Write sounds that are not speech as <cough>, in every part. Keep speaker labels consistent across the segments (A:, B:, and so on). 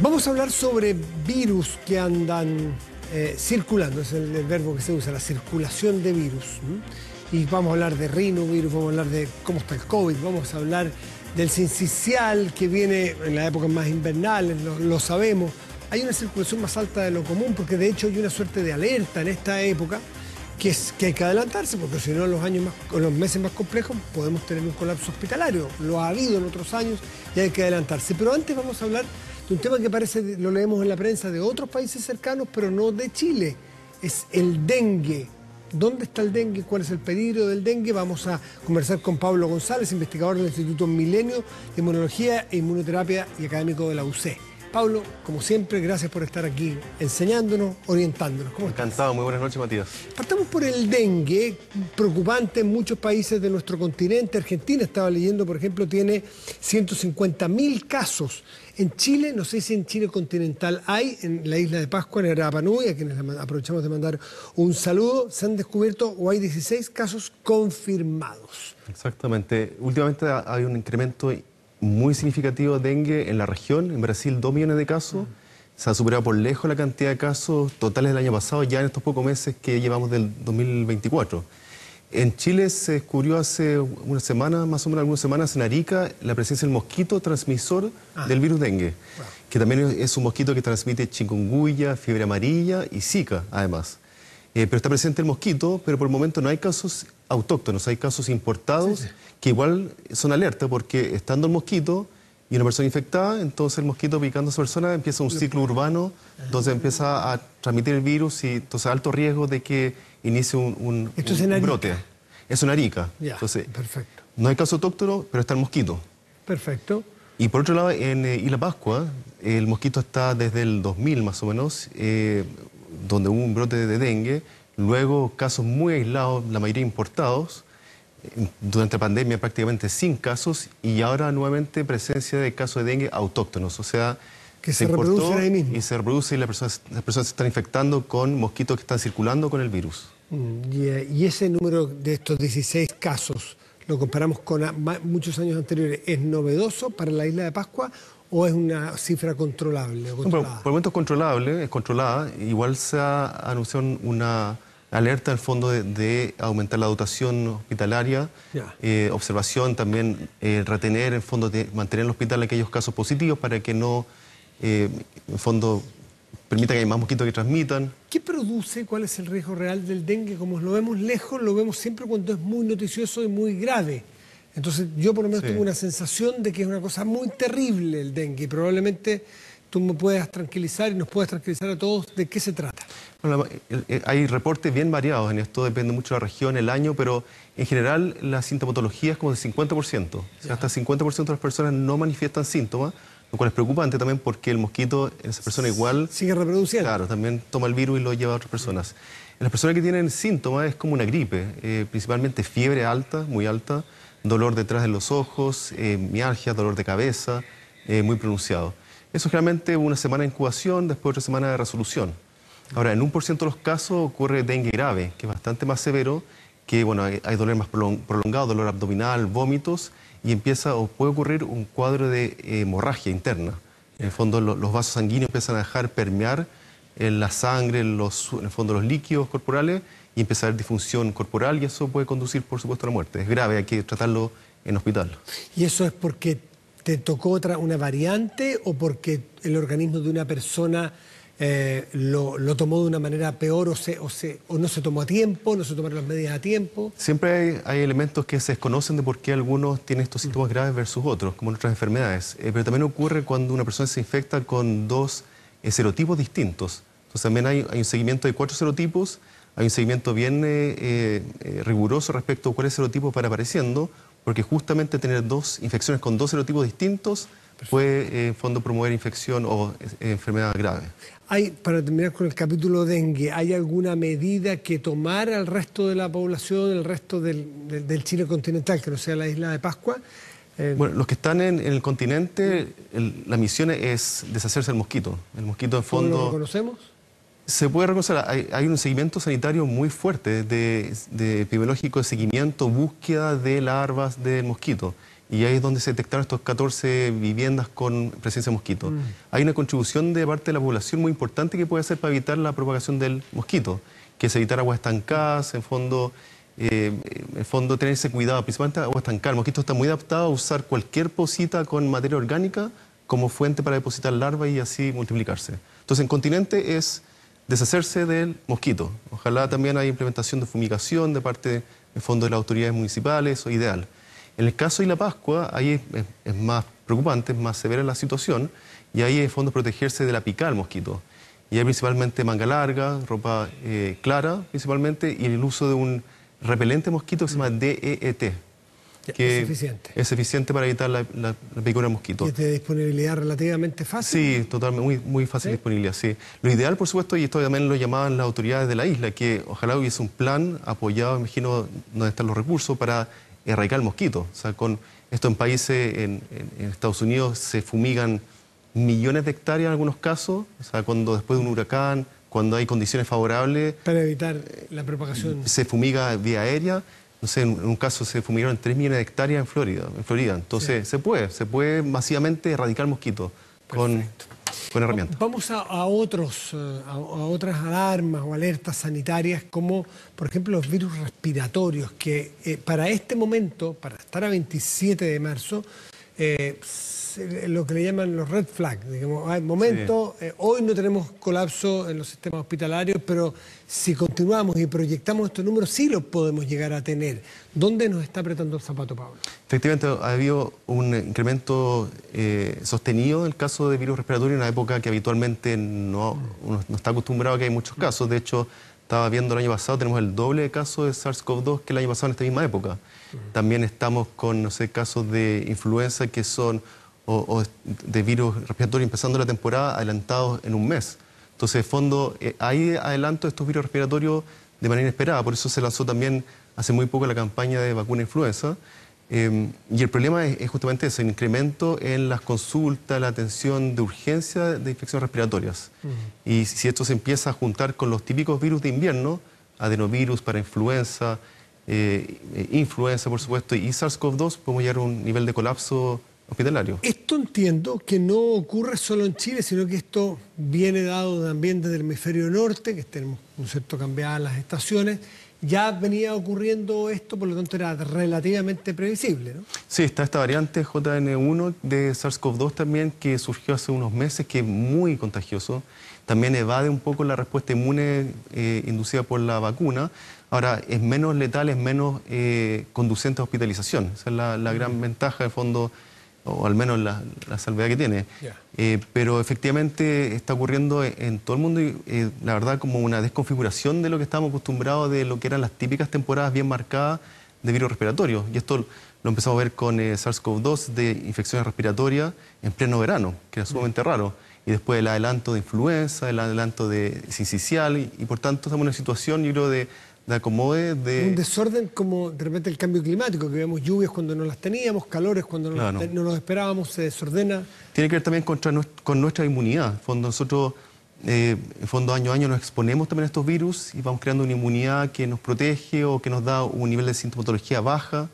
A: Vamos a hablar sobre virus que andan eh, circulando, es el, verbo que se usa, la circulación de virus. Y vamos a hablar de rinovirus, vamos a hablar de cómo está el COVID, vamos a hablar del sincicial que viene en la época más invernales. lo, sabemos. Hay una circulación más alta de lo común porque de hecho hay una suerte de alerta en esta época que, es, que hay que adelantarse, porque si no los, años más, en los meses más complejos podemos tener un colapso hospitalario. Lo ha habido en otros años y hay que adelantarse. Pero antes vamos a hablar un tema que parece, lo leemos en la prensa de otros países cercanos, pero no de Chile. Es el dengue. ¿Dónde está el dengue? ¿Cuál es el peligro del dengue? Vamos a conversar con Pablo González, investigador del Instituto Milenio de Inmunología e Inmunoterapia y académico de la UCE. Pablo, como siempre, gracias por estar aquí enseñándonos, orientándonos.
B: Encantado, muy buenas noches, Matías.
A: Partamos por el dengue, preocupante en muchos países de nuestro continente. Argentina, estaba leyendo, por ejemplo, tiene 150.000 casos. En Chile, no sé si en Chile continental hay, en la isla de Pascua, en y a quienes aprovechamos de mandar un saludo, se han descubierto o hay 16 casos confirmados.
B: Exactamente. Últimamente hay un incremento muy significativo dengue en la región, en Brasil dos millones de casos, se ha superado por lejos la cantidad de casos totales del año pasado, ya en estos pocos meses que llevamos del 2024. En Chile se descubrió hace una semana, más o menos algunas semanas, en Arica, la presencia del mosquito transmisor ah. del virus dengue, que también es un mosquito que transmite chikungunya, fiebre amarilla y zika, además. Eh, pero está presente el mosquito, pero por el momento no hay casos autóctonos, hay casos importados que igual son alerta porque estando el mosquito y una persona infectada, entonces el mosquito picando a esa persona empieza un ciclo urbano donde ah. empieza a transmitir el virus y entonces alto riesgo de que inicie un, brote. Es una arica. perfecto. No hay caso autóctono, pero está el mosquito. Perfecto. Y por otro lado, en eh, Isla Pascua, el mosquito está desde el 2000 más o menos, eh, donde hubo un brote de dengue, luego casos muy aislados, la mayoría importados, eh, durante la pandemia prácticamente sin casos y ahora nuevamente presencia de casos de dengue autóctonos, o sea... Que se, se ahí mismo. Y se reproduce y las personas, se están infectando con mosquitos que están circulando con el virus.
A: Mm, eh, y ese número de estos 16 casos, lo comparamos con muchos años anteriores, ¿es novedoso para la isla de Pascua o es una cifra controlable? por el
B: momento es controlable, es controlada. Igual se ha anunciado una alerta en el fondo de, aumentar la dotación hospitalaria, eh, observación también, eh, retener en fondo, mantener en el hospital aquellos casos positivos para que no, eh, en fondo, Permita que haya más mosquitos que transmitan.
A: ¿Qué produce? ¿Cuál es el riesgo real del dengue? Como lo vemos lejos, lo vemos siempre cuando es muy noticioso y muy grave. Entonces yo por lo menos tengo una sensación de que es una cosa muy terrible el dengue. probablemente tú me puedas tranquilizar y nos puedas tranquilizar a todos de qué se trata.
B: hay reportes bien variados en esto, depende mucho de la región, el año, pero en general la sintomatología es como del 50%. hasta el 50% de las personas no manifiestan síntomas, lo cual es preocupante también porque el mosquito en esa persona igual... Sigue reproduciendo. Claro, también toma el virus y lo lleva a otras personas. En las personas que tienen síntomas es como una gripe, eh, principalmente fiebre alta, muy alta, dolor detrás de los ojos, eh, mialgia, dolor de cabeza, eh, muy pronunciado. Eso generalmente una semana de incubación, después otra semana de resolución. Ahora, en un por ciento de los casos ocurre dengue grave, que es bastante más severo, que bueno, hay dolor más prolongado, dolor abdominal, vómitos, y empieza o puede ocurrir un cuadro de eh, hemorragia interna. En el fondo los vasos sanguíneos empiezan a dejar permear en la sangre, en, los, en el fondo los líquidos corporales y empieza a haber disfunción corporal y eso puede conducir por supuesto a la muerte. Es grave, hay que tratarlo en hospital.
A: ¿Y eso es porque te tocó otra, una variante o porque el organismo de una persona eh, lo, tomó de una manera peor o, no se tomó a tiempo, no se tomaron las medidas a tiempo.
B: Siempre hay, elementos que se desconocen de por qué algunos tienen estos síntomas graves versus otros, como en otras enfermedades. Eh, pero también ocurre cuando una persona se infecta con dos eh, serotipos distintos. Entonces también hay, un seguimiento de cuatro serotipos hay un seguimiento bien riguroso respecto a cuáles serotipos van apareciendo, porque justamente tener dos infecciones con dos serotipos distintos fue eh, en fondo promover infección o eh, enfermedad grave.
A: Hay, para terminar con el capítulo dengue, ¿hay alguna medida que tomar al resto de la población, el resto del, del, Chile continental, que no sea la isla
B: de Pascua? Eh, bueno, los que están en, el continente, la misión es deshacerse del mosquito. El mosquito en fondo... ¿Lo reconocemos? Se puede reconocer, hay, un seguimiento sanitario muy fuerte de, de epidemiológico, de seguimiento, búsqueda de larvas del mosquito y ahí es donde se detectaron estos 14 viviendas con presencia de mosquito. Mm. Hay una contribución de parte de la población muy importante que puede hacer para evitar la propagación del mosquito, que es evitar aguas estancadas, en fondo, eh, en fondo tenerse cuidado, principalmente agua estancada. El mosquito está muy adaptado a usar cualquier pocita con materia orgánica como fuente para depositar larvas y así multiplicarse. Entonces, en continente es deshacerse del mosquito. Ojalá también haya implementación de fumigación de parte, en fondo, de las autoridades municipales, eso es ideal. En el caso de la Pascua, ahí es, más preocupante, es más severa la situación, y ahí es fondo protegerse de la picar del mosquito. Y hay principalmente manga larga, ropa eh, clara principalmente, y el uso de un repelente mosquito que se llama DEET. Que es eficiente. Es eficiente para evitar la, la, de mosquito. Y es de disponibilidad relativamente fácil. Sí, totalmente, muy, muy fácil disponibilidad, sí. Lo ideal, por supuesto, y esto también lo llamaban las autoridades de la isla, que ojalá hubiese un plan apoyado, imagino, donde están los recursos, para erradicar mosquitos. mosquito. O sea, con esto en países, en, Estados Unidos se fumigan millones de hectáreas en algunos casos, o sea, cuando después de un huracán, cuando hay condiciones favorables. Para evitar
A: la propagación.
B: Se fumiga vía aérea. No sé, en un caso se fumigaron 3 millones de hectáreas en Florida. En Florida. Entonces, se puede, se puede masivamente erradicar mosquitos. Con, Buena herramienta.
A: Vamos a, otros, eh, a, otras alarmas o alertas sanitarias, como por ejemplo los virus respiratorios, que eh, para este momento, para estar a 27 de marzo, eh, eh, lo que le llaman los red flags. Digamos, hay ah, momento, eh, hoy no tenemos colapso en los sistemas hospitalarios, pero si continuamos y proyectamos estos números, sí los podemos llegar a tener. ¿Dónde nos está apretando el zapato, Pablo?
B: Efectivamente, ha habido un incremento eh, sostenido en el caso de virus respiratorio en una época que habitualmente no, no está acostumbrado a que hay muchos casos. De hecho, estaba viendo el año pasado, tenemos el doble de casos de SARS-CoV-2 que el año pasado en esta misma época. También estamos con, no sé, casos de influenza que son o, de virus respiratorio empezando la temporada adelantados en un mes. Entonces, de fondo, hay eh, adelanto de estos virus respiratorios de manera inesperada. Por eso se lanzó también hace muy poco la campaña de vacuna influenza. Em, y el problema es, justamente ese, el incremento en las consultas, la atención de urgencia de infecciones respiratorias. Y si esto se empieza a juntar con los típicos virus de invierno, adenovirus para influenza, eh, eh, influenza por supuesto, y SARS-CoV-2, podemos llegar a un nivel de colapso
A: esto entiendo que no ocurre solo en Chile, sino que esto viene dado también desde el hemisferio norte, que tenemos un cierto cambiar las estaciones. Ya venía ocurriendo esto, por lo tanto era relativamente previsible,
B: Sí, está esta variante JN1 de SARS-CoV-2 también que surgió hace unos meses, que es muy contagioso. También evade un poco la respuesta inmune eh, inducida por la vacuna. Ahora, es menos letal, es menos eh, conducente a hospitalización. Esa es la, gran ventaja, de fondo, o al menos la, salvedad que tiene. Eh, pero efectivamente está ocurriendo en, todo el mundo, y, eh, la verdad, como una desconfiguración de lo que estábamos acostumbrados, de lo que eran las típicas temporadas bien marcadas de virus respiratorios. Y esto lo empezamos a ver con eh, SARS-CoV-2 de infecciones respiratorias en pleno verano, que era sumamente raro. Y después el adelanto de influenza, el adelanto de sincicial, y por tanto estamos en una situación, yo creo, de de acomode de... Un
A: desorden como de repente el cambio climático, que vemos lluvias cuando no las teníamos, calores cuando no, nos esperábamos,
B: se desordena. Tiene que ver también contra, con nuestra inmunidad. En fondo, nosotros, eh, en fondo, año a año nos exponemos también a estos virus y vamos creando una inmunidad que nos protege o que nos da un nivel de sintomatología baja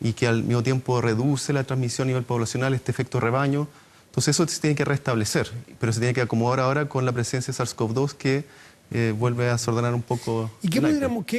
B: y que al mismo tiempo reduce la transmisión a nivel poblacional, este efecto rebaño. Entonces eso se tiene que restablecer, pero se tiene que acomodar ahora con la presencia de SARS-CoV-2 que eh, vuelve a desordenar un poco.
A: ¿Y qué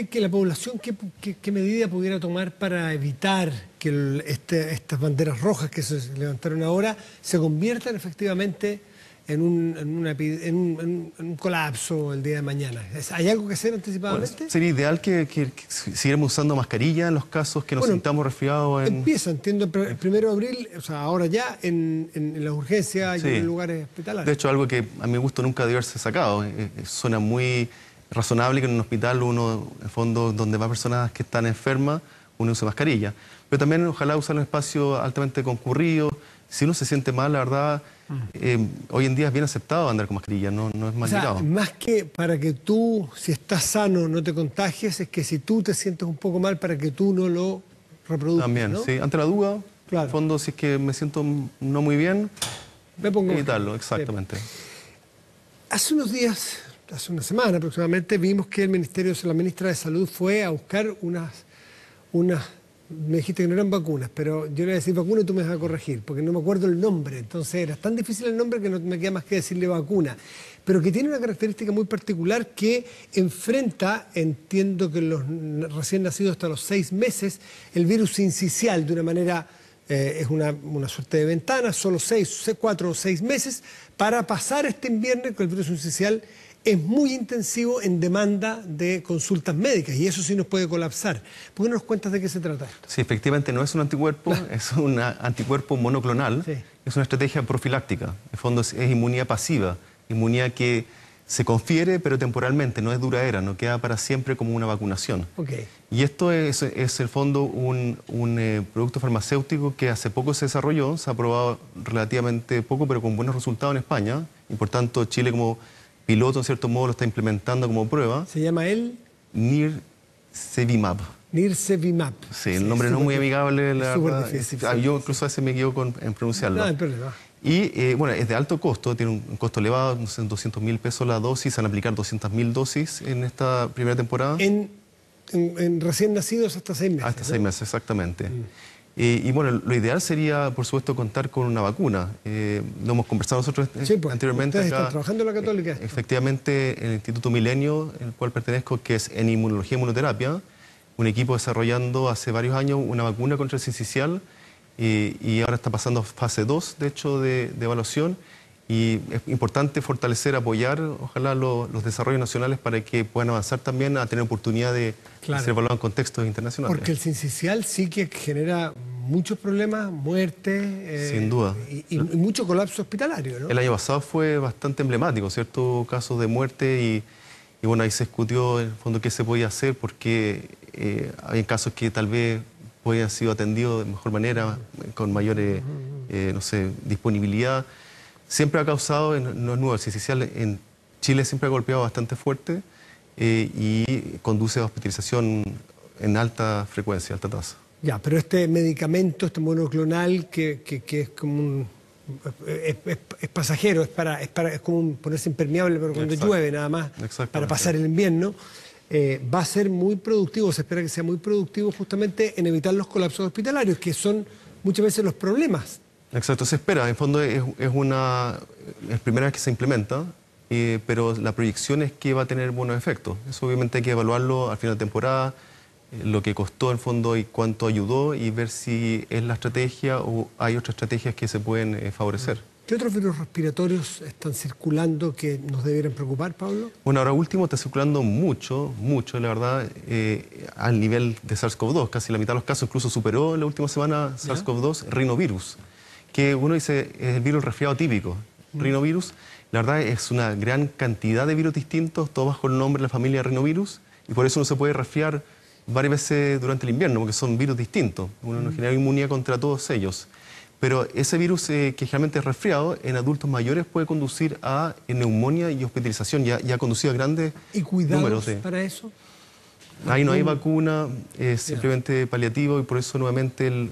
A: que, la población, qué, medida pudiera tomar para evitar que este, estas banderas rojas que se levantaron ahora se conviertan efectivamente en un, en, un, colapso el día de mañana. ¿Hay algo que hacer anticipadamente?
B: sería ideal que, que, siguiéramos usando mascarilla en los casos que nos sintamos resfriados. En...
A: Empieza, entiendo, el primero de abril, o sea, ahora ya en, las urgencias y en lugares hospitalarios. De hecho,
B: algo que a mi gusto nunca debe haberse sacado. Eh, eh, suena muy razonable que en un hospital uno, en fondo, donde va personas que están enfermas, uno use mascarilla. Pero también ojalá usar un espacio altamente concurrido, si uno se siente mal, la verdad, eh, hoy en día es bien aceptado andar con mascarilla, no, es mal o
A: Más que para que tú, si estás sano, no te contagies, es que si tú te sientes un poco mal, para que tú no lo reproduzcas. También, sí.
B: Ante la duda, claro. en fondo, si es que me siento no muy bien, me pongo evitarlo, exactamente.
A: Hace unos días, hace una semana aproximadamente, vimos que el Ministerio, la ministra de Salud fue a buscar unas, unas me dijiste que no eran vacunas, pero yo le voy a decir vacuna y tú me vas a corregir, porque no me acuerdo el nombre. Entonces era tan difícil el nombre que no me queda más que decirle vacuna. Pero que tiene una característica muy particular que enfrenta, entiendo que los recién nacidos hasta los seis meses, el virus incisial de una manera, eh, es una, suerte de ventana, solo seis, cuatro o seis meses, para pasar este invierno con el virus incisial es muy intensivo en demanda de consultas médicas y eso sí nos puede colapsar. ¿Por nos cuentas de qué se trata
B: Sí, efectivamente no es un anticuerpo, <laughs> es un anticuerpo monoclonal, es una estrategia profiláctica. En fondo es, inmunidad pasiva, inmunidad que se confiere pero temporalmente, no es duradera, no queda para siempre como una vacunación. Y esto es, es el fondo un, eh, producto farmacéutico que hace poco se desarrolló, se ha probado relativamente poco pero con buenos resultados en España y por tanto Chile como piloto, en cierto modo, lo está implementando como prueba. ¿Se llama él? Nir Sevimab. Sí, el nombre no es muy amigable, la ah, yo incluso a veces me equivoco en, pronunciarlo. No, problema. Y eh, bueno, es de alto costo, tiene un costo elevado, 200 mil pesos la dosis, van a aplicar 200 mil dosis en esta primera temporada. En, recién nacidos hasta seis meses. Hasta seis meses, exactamente. Mm y bueno, lo ideal sería, por supuesto, contar con una vacuna. Eh, lo hemos conversado nosotros eh, pues, anteriormente. trabajando en la Católica. efectivamente, en el Instituto Milenio, el cual pertenezco, que es en inmunología y inmunoterapia, un equipo desarrollando hace varios años una vacuna contra el sincicial y ahora está pasando fase 2, de hecho, de evaluación. Y es importante fortalecer, apoyar, ojalá, los desarrollos nacionales para que puedan avanzar también a tener oportunidad de, ser evaluados en contextos internacionales. Porque
A: el sincicial sí que genera muchos problemas, muertes. Eh, Sin duda. Y, mucho colapso hospitalario, El
B: año pasado fue bastante emblemático, ¿cierto? Casos de muerte y, bueno, ahí se discutió en el fondo qué se podía hacer porque eh, ...hay casos que tal vez podían sido atendidos de mejor manera, con mayores, eh, no sé, disponibilidad siempre ha causado, no es nuevo, en Chile siempre ha golpeado bastante fuerte eh, y conduce a hospitalización en alta frecuencia, alta tasa.
A: Ya, pero este medicamento, este monoclonal, que, que, es como un... Es, pasajero, es para, es para es como ponerse impermeable pero cuando llueve nada más, para pasar el invierno. Eh, va a ser muy productivo, se espera que sea muy productivo justamente en evitar los colapsos hospitalarios, que son muchas veces los problemas
B: Exacto, se espera. En fondo es, una es primera vez que se implementa, eh, pero la proyección es que va a tener buenos efectos. Eso obviamente hay que evaluarlo al final de temporada, eh, lo que costó en fondo y cuánto ayudó y ver si es la estrategia o hay otras estrategias que se pueden eh, favorecer. Mm.
A: ¿Qué otros virus respiratorios están circulando que nos debieran preocupar, Pablo?
B: Bueno, ahora último está circulando mucho, mucho, la verdad, al nivel de SARS-CoV-2. Casi la mitad de los casos incluso superó la última semana SARS-CoV-2 rinovirus que uno dice es el virus resfriado típico, mm. rinovirus. La verdad es una gran cantidad de virus distintos, todos bajo el nombre de la familia rinovirus, y por eso uno se puede resfriar varias veces durante el invierno, porque son virus distintos. Uno no mm. genera inmunidad contra todos ellos. Pero ese virus eh, que generalmente es resfriado en adultos mayores puede conducir a neumonía y hospitalización. Ya, ha conducido a grandes
A: ¿Y cuidado. para eso?
B: Ahí no hay mm. vacuna, es simplemente paliativo y por eso nuevamente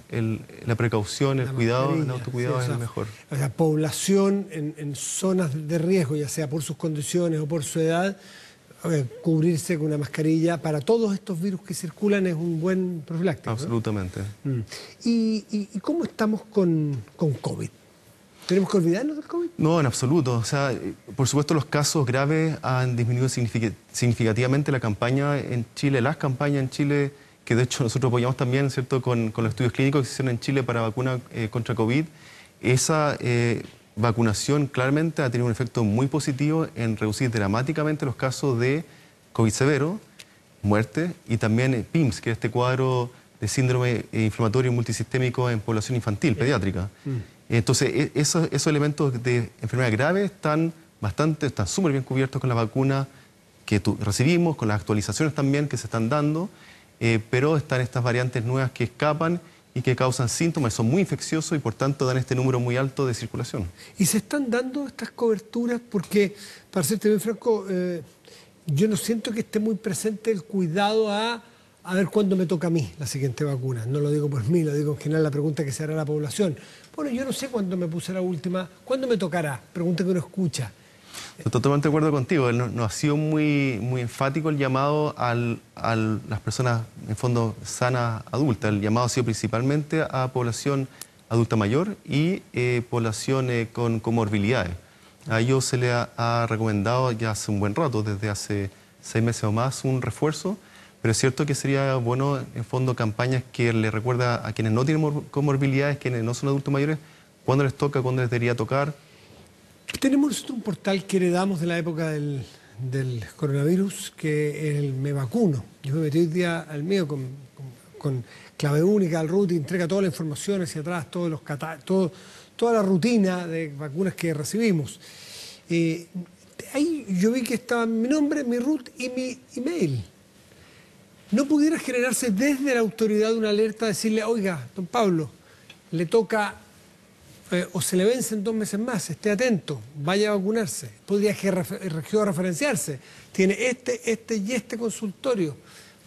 B: la precaución, el cuidado, el autocuidado es el mejor.
A: La población en, zonas de riesgo, ya sea por sus condiciones o por su edad, cubrirse con una mascarilla para todos estos virus que circulan es un buen profiláctico.
B: Absolutamente. Mm.
A: ¿Y, y, cómo estamos con, con COVID? ¿Tenemos que olvidarnos del COVID?
B: No, en absoluto. O sea, por supuesto los casos graves han disminuido significativamente la campaña en Chile, las campañas en Chile, que de hecho nosotros apoyamos también, ¿cierto?, con, los estudios clínicos que se hicieron en Chile para vacuna eh, contra COVID. Esa eh, vacunación claramente ha tenido un efecto muy positivo en reducir dramáticamente los casos de COVID severo, muerte, y también eh, PIMS, que es este cuadro de síndrome inflamatorio multisistémico en población infantil, pediátrica. Mm. Entonces, e, esos, elementos de enfermedad grave están bastante, están súper bien cubiertos con la vacuna que recibimos, con las actualizaciones también que se están dando, eh, pero están estas variantes nuevas que escapan y que causan síntomas, son muy infecciosos y por tanto dan este número muy alto de circulación. ¿Y se están dando estas coberturas?
A: Porque, para serte bien franco, eh, yo no siento que esté muy presente el cuidado a a ver cuándo me toca a mí la siguiente vacuna. No lo digo por mí, lo digo en general la pregunta que se hará a la población. Bueno, yo no sé cuándo me puse la última, cuándo me tocará, pregunta que uno escucha.
B: Totalmente de acuerdo contigo, no, ha sido muy, muy enfático el llamado a al, las personas, en fondo, sana adulta. El llamado ha sido principalmente a población adulta mayor y eh, población eh, con comorbilidades. A ellos se les ha recomendado ya hace un buen rato, desde hace seis meses o más, un refuerzo pero es cierto que sería bueno, en fondo, campañas que le recuerda a quienes no tienen comorbilidades, quienes no son adultos mayores, cuándo les toca, cuándo les debería tocar. Tenemos un
A: portal que heredamos de la época del, coronavirus, que es el Me Vacuno. Yo me metí hoy día al mío con, clave única, al y entrega toda la información hacia atrás, todos los todo, toda la rutina de vacunas que recibimos. Eh, ahí yo vi que estaba mi nombre, mi root y mi email. ¿No pudiera generarse desde la autoridad una alerta, decirle, oiga, don Pablo, le toca eh, o se le vencen dos meses más, esté atento, vaya a vacunarse, podría referenciarse? tiene este, este y este consultorio,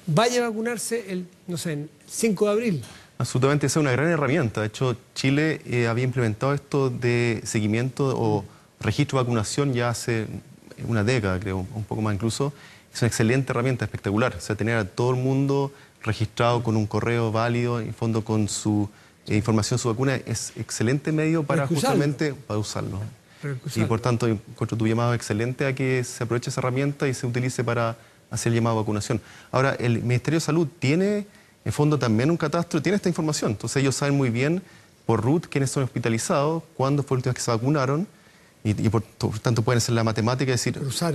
A: vaya a vacunarse el, no sé, el 5 de abril.
B: Absolutamente, esa es una gran herramienta. De hecho, Chile eh, había implementado esto de seguimiento o registro de vacunación ya hace una década, creo, un poco más incluso es una excelente herramienta, espectacular. O sea, tener a todo el mundo registrado con un correo válido, en fondo con su eh, información, su vacuna, es excelente medio para, justamente para usarlo. y por tanto, encuentro tu llamado excelente a que se aproveche esa herramienta y se utilice para hacer el llamado a vacunación. Ahora, el Ministerio de Salud tiene, en fondo, también un catastro, tiene esta información. Entonces ellos saben muy bien por RUT quiénes son hospitalizados, cuándo fue la última que se vacunaron y, por, tanto pueden ser la matemática, decir... usar,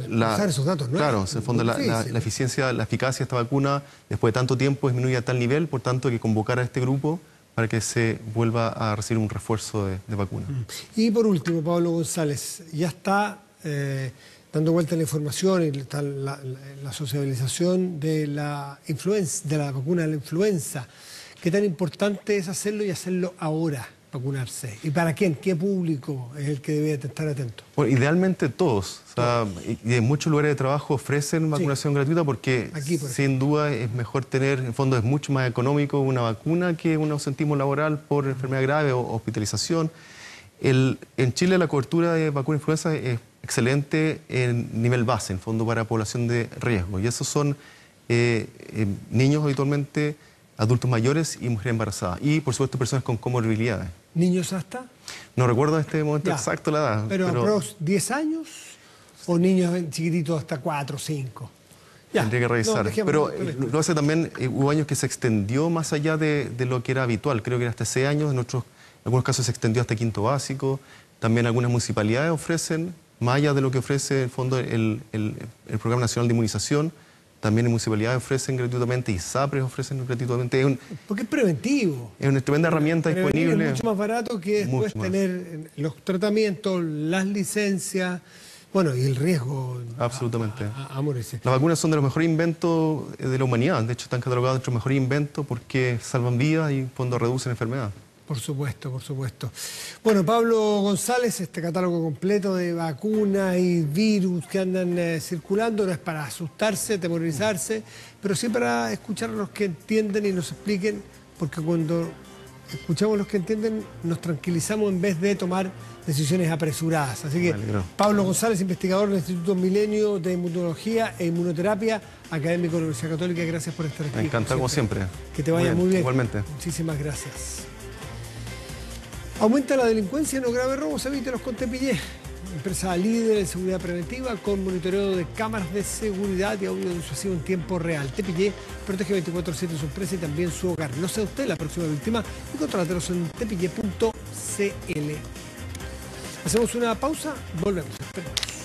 B: esos datos, ¿no? Claro, en el fondo la, eficiencia, la eficacia de esta vacuna después de tanto tiempo disminuye a tal nivel, por tanto hay que convocar a este grupo para que se vuelva a recibir un refuerzo de, vacuna. Mm.
A: Y por último, Pablo González, ya está eh, dando vuelta la información y la, sociabilización de la, de la vacuna de la influenza. ¿Qué tan importante es hacerlo y hacerlo ahora? vacunarse? ¿Y para quién? ¿Qué público es el que debe estar atento?
B: idealmente todos. y en muchos lugares de trabajo ofrecen vacunación gratuita porque sin duda es mejor tener, en fondo es mucho más económico una vacuna que un ausentismo laboral por enfermedad grave o hospitalización. El, en Chile la cobertura de vacuna e influenza es excelente en nivel base, en fondo para población de riesgo. Y esos son eh, eh, niños habitualmente, adultos mayores y mujeres embarazadas. Y por supuesto personas con comorbilidades.
A: ¿Niños hasta?
B: No recuerdo en este momento exacto la edad. Pero, pero...
A: 10 años o niños chiquititos hasta 4, 5.
B: Tendría que revisar. pero lo eh, hace también, eh, hubo años que se extendió más allá de, lo que era habitual. Creo que era hasta 6 años, en, otros, algunos casos se extendió hasta quinto básico. También algunas municipalidades ofrecen, más allá de lo que ofrece el fondo el, el, el Programa Nacional de Inmunización, también en municipalidades ofrecen gratuitamente, y ISAPRES ofrecen gratuitamente. Porque es preventivo. Es una tremenda herramienta disponible. Es mucho más
A: barato que tener eh, los tratamientos, las licencias, bueno, y el riesgo.
B: Absolutamente. A, Las vacunas son de los mejores inventos de la humanidad. De hecho, están catalogadas entre los mejores inventos porque salvan vidas y cuando reducen enfermedades.
A: Por supuesto, por supuesto. Bueno, Pablo González, este catálogo completo de vacunas y virus que andan eh, circulando no es para asustarse, temorizarse, pero sí para escuchar a los que entienden y nos expliquen, porque cuando escuchamos a los que entienden nos tranquilizamos en vez de tomar decisiones apresuradas. Así que Pablo González, investigador del Instituto Milenio de Inmunología e Inmunoterapia, académico de la Universidad Católica, gracias por estar aquí. Me encanta, como siempre. Que te vaya Muy bien. Igualmente. Muchísimas gracias. Aumenta la delincuencia no grave robos, evite con Tepillé. Empresa líder en seguridad preventiva con monitoreo de cámaras de seguridad y audio disuasivo en tiempo real. Tepillé protege 24-7 su empresa y también su hogar. No sea usted la próxima víctima y contrátelos en tepillé.cl. Hacemos una pausa, volvemos. Esperemos.